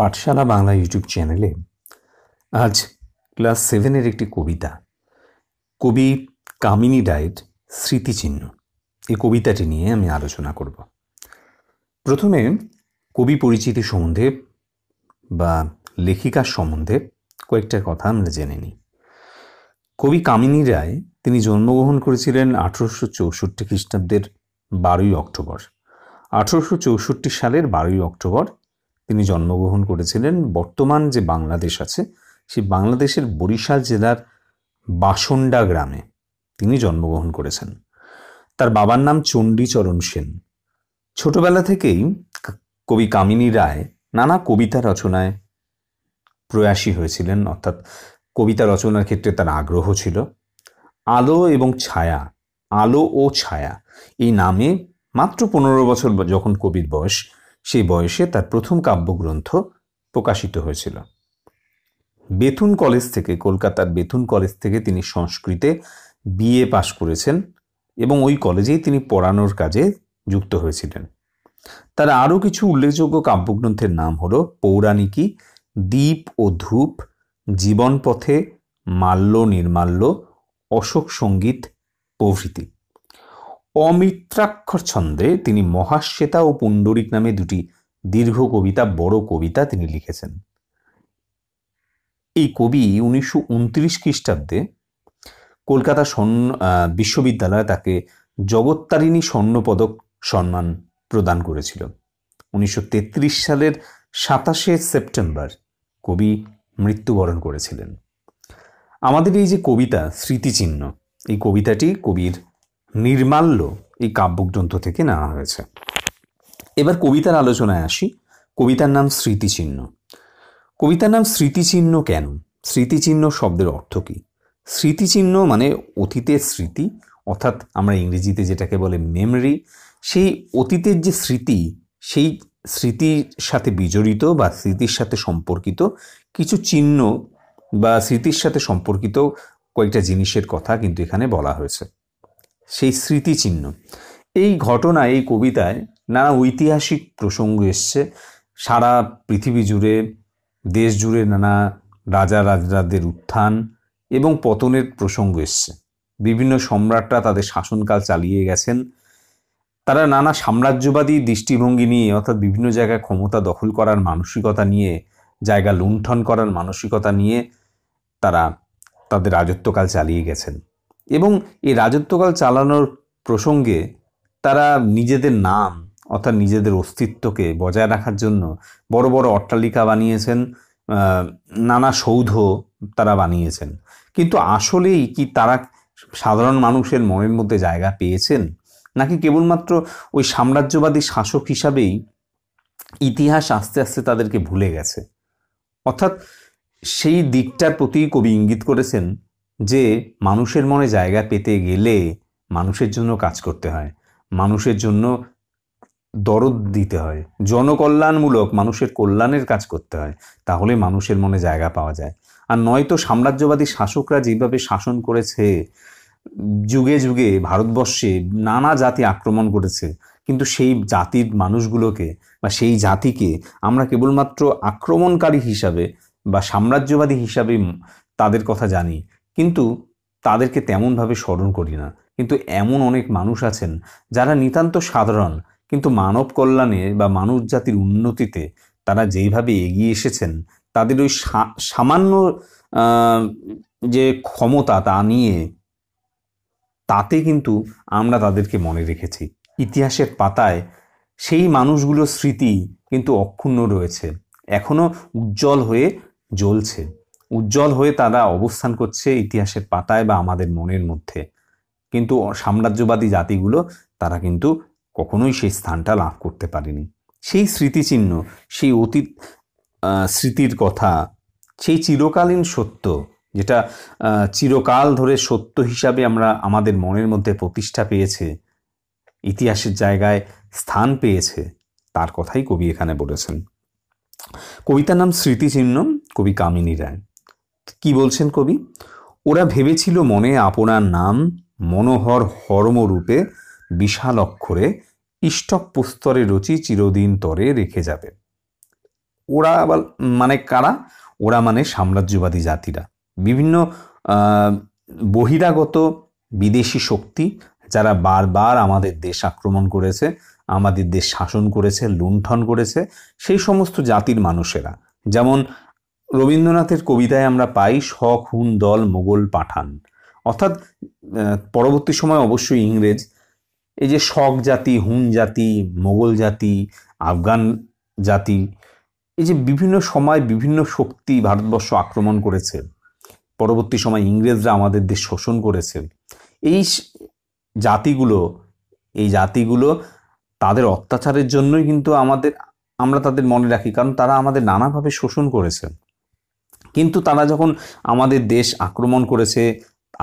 পাঠশালা বাংলা ইউটিউব চ্যানেলে আজ ক্লাস সেভেনের একটি কবিতা কবি কামিনী রায়ের স্মৃতিচিহ্ন এই কবিতাটি নিয়ে আমি আলোচনা করব প্রথমে কবি পরিচিতি সম্বন্ধে বা লেখিকার সম্বন্ধে কয়েকটা কথা আমরা জেনে নিই কবি কামিনী রায় তিনি জন্মগ্রহণ করেছিলেন আঠেরোশো চৌষট্টি খ্রিস্টাব্দের বারোই অক্টোবর আঠেরোশো চৌষট্টি সালের বারোই অক্টোবর তিনি জন্মগ্রহণ করেছিলেন বর্তমান যে বাংলাদেশ আছে সেই বাংলাদেশের বরিশাল জেলার বাসন্ডা গ্রামে তিনি জন্মগ্রহণ করেছেন তার বাবার নাম চণ্ডীচরণ সেন ছোটবেলা থেকেই কবি কামিনী রায় নানা কবিতা রচনায় প্রয়াসী হয়েছিলেন অর্থাৎ কবিতা রচনার ক্ষেত্রে তার আগ্রহ ছিল আলো এবং ছায়া আলো ও ছায়া এই নামে মাত্র পনেরো বছর যখন কবির বয়স সেই বয়সে তার প্রথম কাব্যগ্রন্থ প্রকাশিত হয়েছিল বেথুন কলেজ থেকে কলকাতার বেথুন কলেজ থেকে তিনি সংস্কৃতে বিএ পাশ করেছেন এবং ওই কলেজেই তিনি পড়ানোর কাজে যুক্ত হয়েছিলেন তার আরও কিছু উল্লেখযোগ্য কাব্যগ্রন্থের নাম হল পৌরাণিকী দ্বীপ ও ধূপ জীবনপথে মাল্য নির্মাল্য অশোক সঙ্গীত প্রভৃতি অমিত্রাক্ষর ছন্দে তিনি মহাশ্বেতা ও পুণ্ডরিক নামে দুটি দীর্ঘ কবিতা বড় কবিতা তিনি লিখেছেন এই কবি উনিশশো উনত্রিশ খ্রিস্টাব্দে কলকাতা স্বর্ণ বিশ্ববিদ্যালয়ে তাকে জগত্তারিণী স্বর্ণপদক সম্মান প্রদান করেছিল উনিশশো সালের সাতাশে সেপ্টেম্বর কবি মৃত্যুবরণ করেছিলেন আমাদের এই যে কবিতা স্মৃতিচিহ্ন এই কবিতাটি কবির নির্মাল্য এই কাব্যগ্রন্থ থেকে নেওয়া হয়েছে এবার কবিতার আলোচনায় আসি কবিতার নাম স্মৃতিচিহ্ন কবিতার নাম স্মৃতিচিহ্ন কেন স্মৃতিচিহ্ন শব্দের অর্থ কী স্মৃতিচিহ্ন মানে অতীতের স্মৃতি অর্থাৎ আমরা ইংরেজিতে যেটাকে বলে মেমরি সেই অতীতের যে স্মৃতি সেই স্মৃতির সাথে বিজড়িত বা স্মৃতির সাথে সম্পর্কিত কিছু চিহ্ন বা স্মৃতির সাথে সম্পর্কিত কয়েকটা জিনিসের কথা কিন্তু এখানে বলা হয়েছে সেই স্মৃতিচিহ্ন এই ঘটনা এই কবিতায় নানা ঐতিহাসিক প্রসঙ্গ এসছে সারা পৃথিবী জুড়ে দেশ জুড়ে নানা রাজা রাজরাদের উত্থান এবং পতনের প্রসঙ্গ এসছে বিভিন্ন সম্রাটরা তাদের শাসনকাল চালিয়ে গেছেন তারা নানা সাম্রাজ্যবাদী দৃষ্টিভঙ্গি নিয়ে অর্থাৎ বিভিন্ন জায়গায় ক্ষমতা দখল করার মানসিকতা নিয়ে জায়গা লুণ্ঠন করার মানসিকতা নিয়ে তারা তাদের রাজত্বকাল চালিয়ে গেছেন এবং এই রাজত্বকাল চালানোর প্রসঙ্গে তারা নিজেদের নাম অর্থাৎ নিজেদের অস্তিত্বকে বজায় রাখার জন্য বড় বড় অট্টালিকা বানিয়েছেন নানা সৌধ তারা বানিয়েছেন কিন্তু আসলেই কি তারা সাধারণ মানুষের মনের মধ্যে জায়গা পেয়েছেন নাকি কেবলমাত্র ওই সাম্রাজ্যবাদী শাসক হিসাবেই ইতিহাস আস্তে আস্তে তাদেরকে ভুলে গেছে অর্থাৎ সেই দিকটার প্রতি কবি ইঙ্গিত করেছেন যে মানুষের মনে জায়গা পেতে গেলে মানুষের জন্য কাজ করতে হয় মানুষের জন্য দরদ দিতে হয় জনকল্যাণমূলক মানুষের কল্যাণের কাজ করতে হয় তাহলে মানুষের মনে জায়গা পাওয়া যায় আর নয়তো সাম্রাজ্যবাদী শাসকরা যেভাবে শাসন করেছে যুগে যুগে ভারতবর্ষে নানা জাতি আক্রমণ করেছে কিন্তু সেই জাতির মানুষগুলোকে বা সেই জাতিকে আমরা কেবলমাত্র আক্রমণকারী হিসাবে বা সাম্রাজ্যবাদী হিসাবে তাদের কথা জানি কিন্তু তাদেরকে তেমনভাবে স্মরণ করি না কিন্তু এমন অনেক মানুষ আছেন যারা নিতান্ত সাধারণ কিন্তু মানব কল্যাণে বা মানুষ জাতির উন্নতিতে তারা যেইভাবে এগিয়ে এসেছেন তাদের ওই সামান্য যে ক্ষমতা তা নিয়ে তাতে কিন্তু আমরা তাদেরকে মনে রেখেছি ইতিহাসের পাতায় সেই মানুষগুলোর স্মৃতি কিন্তু অক্ষুণ্ণ রয়েছে এখনও উজ্জ্বল হয়ে জ্বলছে উজ্জ্বল হয়ে তারা অবস্থান করছে ইতিহাসের পাতায় বা আমাদের মনের মধ্যে কিন্তু সাম্রাজ্যবাদী জাতিগুলো তারা কিন্তু কখনোই সেই স্থানটা লাভ করতে পারেনি সেই স্মৃতিচিহ্ন সেই অতীত স্মৃতির কথা সেই চিরকালীন সত্য যেটা চিরকাল ধরে সত্য হিসাবে আমরা আমাদের মনের মধ্যে প্রতিষ্ঠা পেয়েছে ইতিহাসের জায়গায় স্থান পেয়েছে তার কথাই কবি এখানে বলেছেন কবিতার নাম স্মৃতিচিহ্ন কবি কামিনী রায় কি বলছেন কবি ওরা ভেবেছিল মনে আপনার নাম মনোহর হর্মরূপে বিশাল অক্ষরে ইষ্টক পুস্তরে রচি চিরদিন তরে রেখে যাবে ওরা আবার মানে কারা ওরা মানে সাম্রাজ্যবাদী জাতিরা বিভিন্ন বহিরাগত বিদেশি শক্তি যারা বারবার আমাদের দেশ আক্রমণ করেছে আমাদের দেশ শাসন করেছে লুণ্ঠন করেছে সেই সমস্ত জাতির মানুষেরা যেমন রবীন্দ্রনাথের কবিতায় আমরা পাই শখ হুন দল মোগল পাঠান অর্থাৎ পরবর্তী সময় অবশ্যই ইংরেজ এই যে শখ জাতি হুন জাতি মোগল জাতি আফগান জাতি এই যে বিভিন্ন সময় বিভিন্ন শক্তি ভারতবর্ষ আক্রমণ করেছে পরবর্তী সময় ইংরেজরা আমাদের দেশ শোষণ করেছে এই জাতিগুলো এই জাতিগুলো তাদের অত্যাচারের জন্যই কিন্তু আমাদের আমরা তাদের মনে রাখি কারণ তারা আমাদের নানাভাবে শোষণ করেছে কিন্তু তারা যখন আমাদের দেশ আক্রমণ করেছে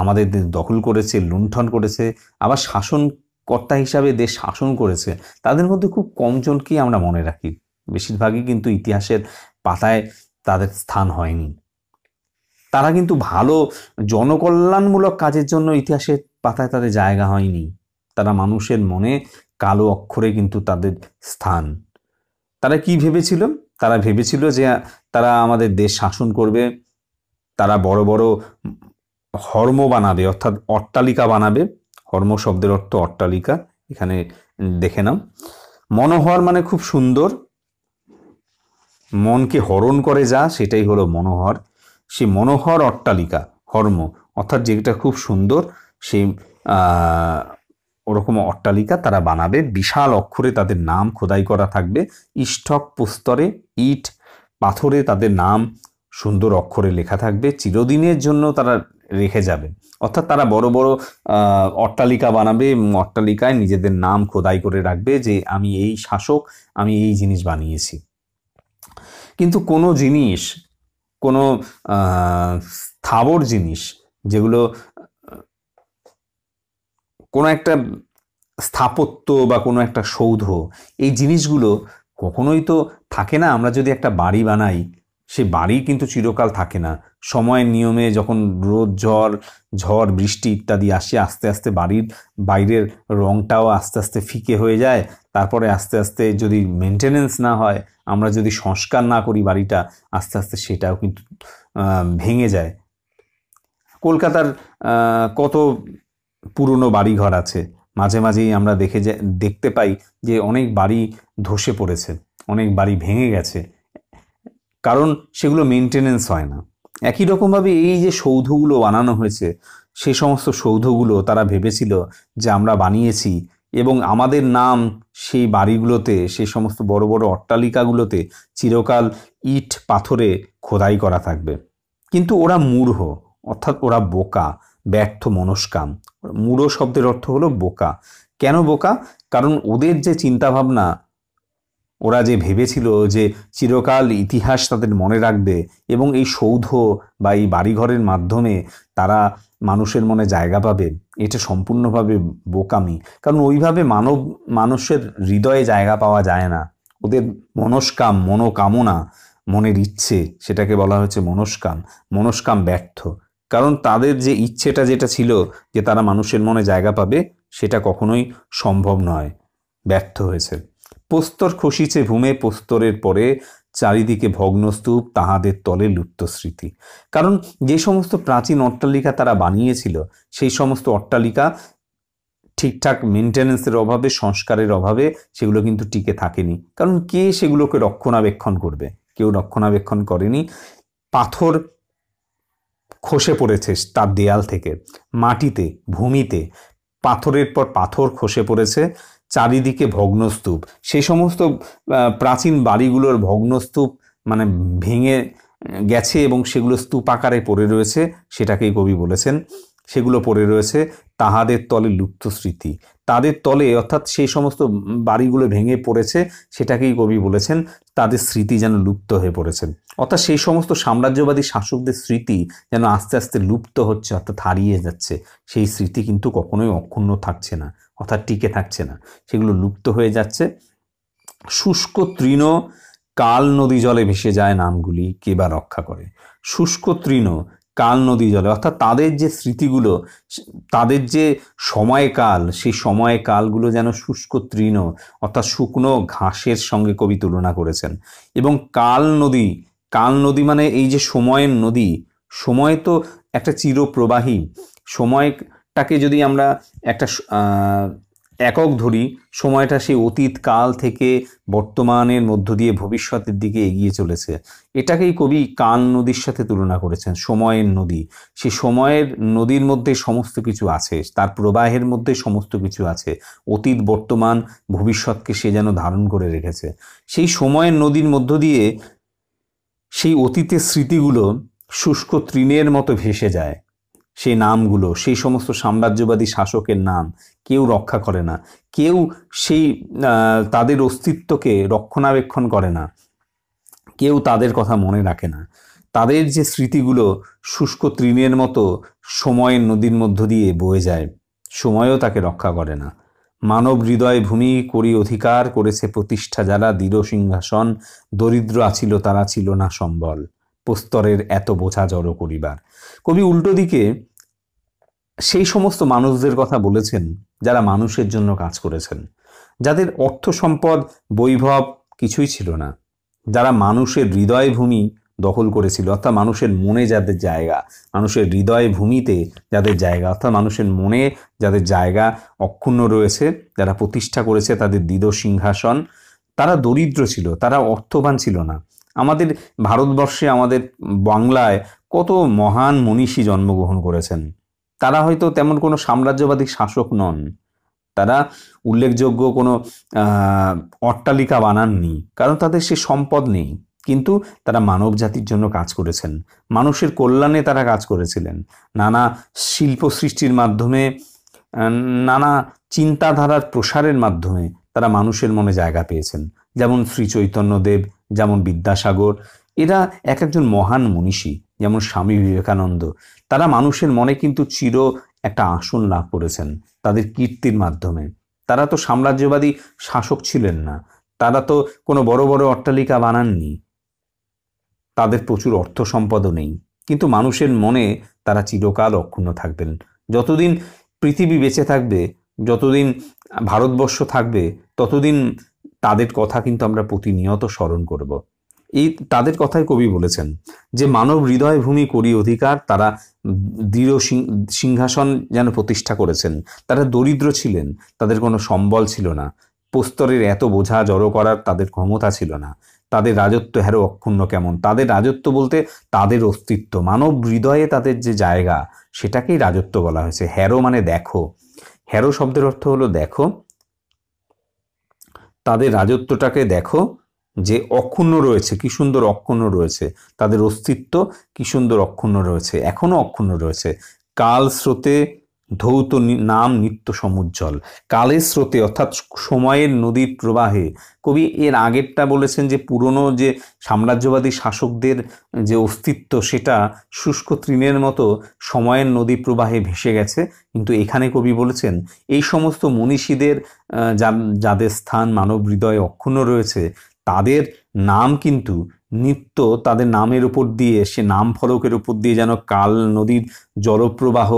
আমাদের দেশ দখল করেছে লুণ্ঠন করেছে আবার শাসন কর্তা হিসাবে দেশ শাসন করেছে তাদের মধ্যে খুব কমজনকেই আমরা মনে রাখি বেশিরভাগই কিন্তু ইতিহাসের পাতায় তাদের স্থান হয়নি তারা কিন্তু ভালো জনকল্যাণমূলক কাজের জন্য ইতিহাসের পাতায় তাদের জায়গা হয়নি তারা মানুষের মনে কালো অক্ষরে কিন্তু তাদের স্থান তারা কি ভেবেছিল তারা ভেবেছিল যে তারা আমাদের দেশ শাসন করবে তারা বড় বড় হর্ম বানাবে অর্থাৎ অট্টালিকা বানাবে হর্ম শব্দের অর্থ অট্টালিকা এখানে দেখে নাও মনোহর মানে খুব সুন্দর মনকে হরণ করে যা সেটাই হলো মনোহর সে মনোহর অট্টালিকা হর্ম অর্থাৎ যেটা খুব সুন্দর সেই ওরকম অট্টালিকা তারা বানাবে বিশাল অক্ষরে তাদের নাম খোদাই করা থাকবে ইষ্টক প্রস্তরে ইট পাথরে তাদের নাম সুন্দর অক্ষরে লেখা থাকবে চিরদিনের জন্য তারা রেখে যাবে অর্থাৎ তারা বড় বড় অট্টালিকা বানাবে অট্টালিকায় নিজেদের নাম খোদাই করে রাখবে যে আমি এই শাসক আমি এই জিনিস বানিয়েছি কিন্তু কোনো জিনিস কোনো স্থাবর জিনিস যেগুলো কোনো একটা স্থাপত্য বা কোনো একটা সৌধ এই জিনিসগুলো কখনোই তো থাকে না আমরা যদি একটা বাড়ি বানাই সে বাড়ি কিন্তু চিরকাল থাকে না সময়ের নিয়মে যখন রোদ ঝড় ঝড় বৃষ্টি ইত্যাদি আসে আস্তে আস্তে বাড়ির বাইরের রঙটাও আস্তে আস্তে ফিকে হয়ে যায় তারপরে আস্তে আস্তে যদি মেনটেনেন্স না হয় আমরা যদি সংস্কার না করি বাড়িটা আস্তে আস্তে সেটাও কিন্তু ভেঙে যায় কলকাতার কত পুরনো বাড়িঘর আছে মাঝে মাঝেই আমরা দেখে যে দেখতে পাই যে অনেক বাড়ি ধসে পড়েছে অনেক বাড়ি ভেঙে গেছে কারণ সেগুলো মেনটেনেন্স হয় না একই রকমভাবে এই যে সৌধগুলো বানানো হয়েছে সে সমস্ত সৌধগুলো তারা ভেবেছিল যে আমরা বানিয়েছি এবং আমাদের নাম সেই বাড়িগুলোতে সে সমস্ত বড় বড় অট্টালিকাগুলোতে চিরকাল ইট পাথরে খোদাই করা থাকবে কিন্তু ওরা মূঢ় অর্থাৎ ওরা বোকা ব্যর্থ মনস্কাম মূঢ় শব্দের অর্থ হলো বোকা কেন বোকা কারণ ওদের যে চিন্তাভাবনা ওরা যে ভেবেছিল যে চিরকাল ইতিহাস তাদের মনে রাখবে এবং এই সৌধ বা এই বাড়িঘরের মাধ্যমে তারা মানুষের মনে জায়গা পাবে এটা সম্পূর্ণভাবে বোকামি কারণ ওইভাবে মানব মানুষের হৃদয়ে জায়গা পাওয়া যায় না ওদের মনস্কাম মনোকামনা মনের ইচ্ছে সেটাকে বলা হচ্ছে মনস্কাম মনস্কাম ব্যর্থ কারণ তাদের যে ইচ্ছেটা যেটা ছিল যে তারা মানুষের মনে জায়গা পাবে সেটা কখনোই সম্ভব নয় ব্যর্থ হয়েছে পোস্তর খসিছে ভূমে পোস্তরের পরে চারিদিকে ভগ্নস্তূপ তাহাদের তলে লুপ্ত স্মৃতি কারণ যে সমস্ত প্রাচীন অট্টালিকা তারা বানিয়েছিল সেই সমস্ত অট্টালিকা ঠিকঠাক মেনটেন্যান্সের অভাবে সংস্কারের অভাবে সেগুলো কিন্তু টিকে থাকেনি কারণ কে সেগুলোকে রক্ষণাবেক্ষণ করবে কেউ রক্ষণাবেক্ষণ করেনি পাথর খসে পড়েছে তার দেয়াল থেকে মাটিতে ভূমিতে পাথরের পর পাথর খসে পড়েছে চারিদিকে ভগ্নস্তূপ সেই সমস্ত প্রাচীন বাড়িগুলোর ভগ্নস্তূপ মানে ভেঙে গেছে এবং সেগুলো স্তূপ আকারে পড়ে রয়েছে সেটাকেই কবি বলেছেন সেগুলো পড়ে রয়েছে তাহাদের তলে লুপ্ত স্মৃতি তাদের তলে অর্থাৎ সেই সমস্ত বাড়িগুলো ভেঙে পড়েছে সেটাকেই কবি বলেছেন তাদের স্মৃতি যেন লুপ্ত হয়ে পড়েছে অর্থাৎ সেই সমস্ত সাম্রাজ্যবাদী শাসকদের স্মৃতি যেন আস্তে আস্তে লুপ্ত হচ্ছে অর্থাৎ হারিয়ে যাচ্ছে সেই স্মৃতি কিন্তু কখনোই অক্ষুণ্ণ থাকছে না অর্থাৎ টিকে থাকছে না সেগুলো লুপ্ত হয়ে যাচ্ছে শুষ্ক তৃণ কাল নদী জলে ভেসে যায় নামগুলি কেবা রক্ষা করে শুষ্ক তৃণ কাল নদী জলে অর্থাৎ তাদের যে স্মৃতিগুলো তাদের যে সময়কাল সেই সময়কালগুলো যেন শুষ্ক তৃণ অর্থাৎ শুকনো ঘাসের সঙ্গে কবি তুলনা করেছেন এবং কাল নদী কাল নদী মানে এই যে সময়ের নদী সময় তো একটা চিরপ্রবাহী সময়টাকে যদি আমরা একটা একক ধরি সময়টা সেই অতীত কাল থেকে বর্তমানের মধ্য দিয়ে ভবিষ্যতের দিকে এগিয়ে চলেছে এটাকেই কবি কান নদীর সাথে তুলনা করেছেন সময়ের নদী সে সময়ের নদীর মধ্যে সমস্ত কিছু আছে তার প্রবাহের মধ্যে সমস্ত কিছু আছে অতীত বর্তমান ভবিষ্যৎকে সে যেন ধারণ করে রেখেছে সেই সময়ের নদীর মধ্য দিয়ে সেই অতীতের স্মৃতিগুলো শুষ্ক তৃণের মতো ভেসে যায় সেই নামগুলো সেই সমস্ত সাম্রাজ্যবাদী শাসকের নাম কেউ রক্ষা করে না কেউ সেই তাদের অস্তিত্বকে রক্ষণাবেক্ষণ করে না কেউ তাদের কথা মনে রাখে না তাদের যে স্মৃতিগুলো শুষ্ক তৃণের মতো সময়ের নদীর মধ্য দিয়ে বয়ে যায় সময়ও তাকে রক্ষা করে না মানব হৃদয় ভূমি করি অধিকার করেছে প্রতিষ্ঠা যারা দৃঢ় সিংহাসন দরিদ্র আছিল তারা ছিল না সম্বল প্রস্তরের এত বোঝা জড়ো করিবার কবি উল্টো দিকে সেই সমস্ত মানুষদের কথা বলেছেন যারা মানুষের জন্য কাজ করেছেন যাদের অর্থ সম্পদ বৈভব কিছুই ছিল না যারা মানুষের হৃদয় ভূমি দখল করেছিল অর্থাৎ মানুষের মনে যাদের জায়গা মানুষের হৃদয় ভূমিতে যাদের জায়গা অর্থাৎ মানুষের মনে যাদের জায়গা অক্ষুণ্ণ রয়েছে যারা প্রতিষ্ঠা করেছে তাদের দ্বিদ সিংহাসন তারা দরিদ্র ছিল তারা অর্থবান ছিল না আমাদের ভারতবর্ষে আমাদের বাংলায় কত মহান মনীষী জন্মগ্রহণ করেছেন তারা হয়তো তেমন কোনো সাম্রাজ্যবাদী শাসক নন তারা উল্লেখযোগ্য কোনো অট্টালিকা বানাননি কারণ তাদের সে সম্পদ নেই কিন্তু তারা মানব জাতির জন্য কাজ করেছেন মানুষের কল্যাণে তারা কাজ করেছিলেন নানা শিল্প সৃষ্টির মাধ্যমে নানা চিন্তাধারার প্রসারের মাধ্যমে তারা মানুষের মনে জায়গা পেয়েছেন যেমন শ্রী চৈতন্যদেব যেমন বিদ্যাসাগর এরা এক একজন মহান মনীষী যেমন স্বামী বিবেকানন্দ তারা মানুষের মনে কিন্তু চির একটা আসন লাভ করেছেন তাদের কীর্তির মাধ্যমে তারা তো সাম্রাজ্যবাদী শাসক ছিলেন না তারা তো কোনো বড় বড় অট্টালিকা বানাননি তাদের প্রচুর অর্থ সম্পদও নেই কিন্তু মানুষের মনে তারা চিরকাল অক্ষুণ্ণ থাকবেন যতদিন পৃথিবী বেঁচে থাকবে যতদিন ভারতবর্ষ থাকবে ততদিন তাদের কথা কিন্তু আমরা প্রতিনিয়ত স্মরণ করব এই তাদের কথাই কবি বলেছেন যে মানব হৃদয় ভূমি করি অধিকার তারা দৃঢ় সিংহাসন যেন প্রতিষ্ঠা করেছেন তারা দরিদ্র ছিলেন তাদের কোনো সম্বল ছিল না প্রস্তরের এত বোঝা জড়ো করার তাদের ক্ষমতা ছিল না তাদের রাজত্ব হ্যারো অক্ষুণ্ণ কেমন তাদের রাজত্ব বলতে তাদের অস্তিত্ব মানব হৃদয়ে তাদের যে জায়গা সেটাকেই রাজত্ব বলা হয়েছে হ্যারো মানে দেখো হ্যারো শব্দের অর্থ হলো দেখো তাদের রাজত্বটাকে দেখো যে অক্ষুণ্ণ রয়েছে কি সুন্দর অক্ষুণ্ণ রয়েছে তাদের অস্তিত্ব কি সুন্দর অক্ষুণ্ণ রয়েছে এখনও অক্ষুণ্ণ রয়েছে কাল স্রোতে ধৌত নাম নিত্য সমুজ্জ্বল কালের স্রোতে অর্থাৎ সময়ের নদীর প্রবাহে কবি এর আগেরটা বলেছেন যে পুরনো যে সাম্রাজ্যবাদী শাসকদের যে অস্তিত্ব সেটা শুষ্ক তৃণের মতো সময়ের নদী প্রবাহে ভেসে গেছে কিন্তু এখানে কবি বলেছেন এই সমস্ত মনীষীদের যাদের স্থান মানব হৃদয়ে অক্ষুণ্ণ রয়েছে তাদের নাম কিন্তু নিত্য তাদের নামের উপর দিয়ে সে নাম ফলকের উপর দিয়ে যেন কাল নদীর জলপ্রবাহ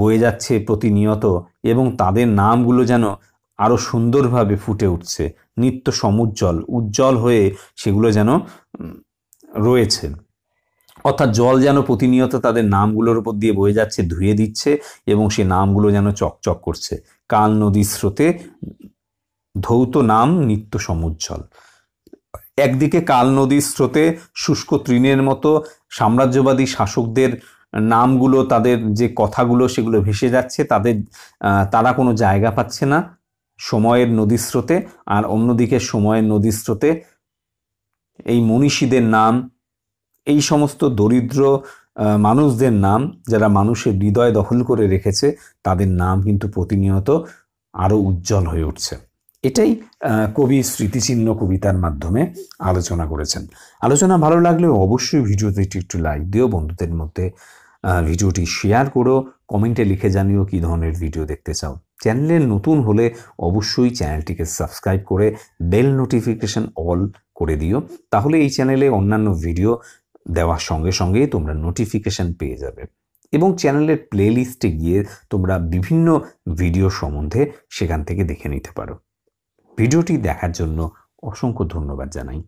বয়ে যাচ্ছে প্রতিনিয়ত এবং তাদের নামগুলো যেন আরও সুন্দরভাবে ফুটে উঠছে নিত্য সমুজ্জ্বল উজ্জ্বল হয়ে সেগুলো যেন রয়েছে অর্থাৎ জল যেন প্রতিনিয়ত তাদের নামগুলোর উপর দিয়ে বয়ে যাচ্ছে ধুয়ে দিচ্ছে এবং সে নামগুলো যেন চকচক করছে কাল নদীর স্রোতে ধৌত নাম নিত্য সমুজ্জ্বল একদিকে কাল নদীর স্রোতে শুষ্ক তৃণের মতো সাম্রাজ্যবাদী শাসকদের নামগুলো তাদের যে কথাগুলো সেগুলো ভেসে যাচ্ছে তাদের তারা কোনো জায়গা পাচ্ছে না সময়ের নদীর স্রোতে আর অন্যদিকে সময়ের নদীর স্রোতে এই মনীষীদের নাম এই সমস্ত দরিদ্র মানুষদের নাম যারা মানুষের হৃদয় দখল করে রেখেছে তাদের নাম কিন্তু প্রতিনিয়ত আরও উজ্জ্বল হয়ে উঠছে এটাই কবি স্মৃতিচিহ্ন কবিতার মাধ্যমে আলোচনা করেছেন আলোচনা ভালো লাগলে অবশ্যই ভিডিওতে একটু লাইক দিও বন্ধুদের মধ্যে ভিডিওটি শেয়ার করো কমেন্টে লিখে জানিও কী ধরনের ভিডিও দেখতে চাও চ্যানেলে নতুন হলে অবশ্যই চ্যানেলটিকে সাবস্ক্রাইব করে বেল নোটিফিকেশান অল করে দিও তাহলে এই চ্যানেলে অন্যান্য ভিডিও দেওয়ার সঙ্গে সঙ্গে তোমরা নোটিফিকেশান পেয়ে যাবে এবং চ্যানেলের প্লেলিস্টে গিয়ে তোমরা বিভিন্ন ভিডিও সম্বন্ধে সেখান থেকে দেখে নিতে পারো ভিডিওটি দেখার জন্য অসংখ্য ধন্যবাদ জানাই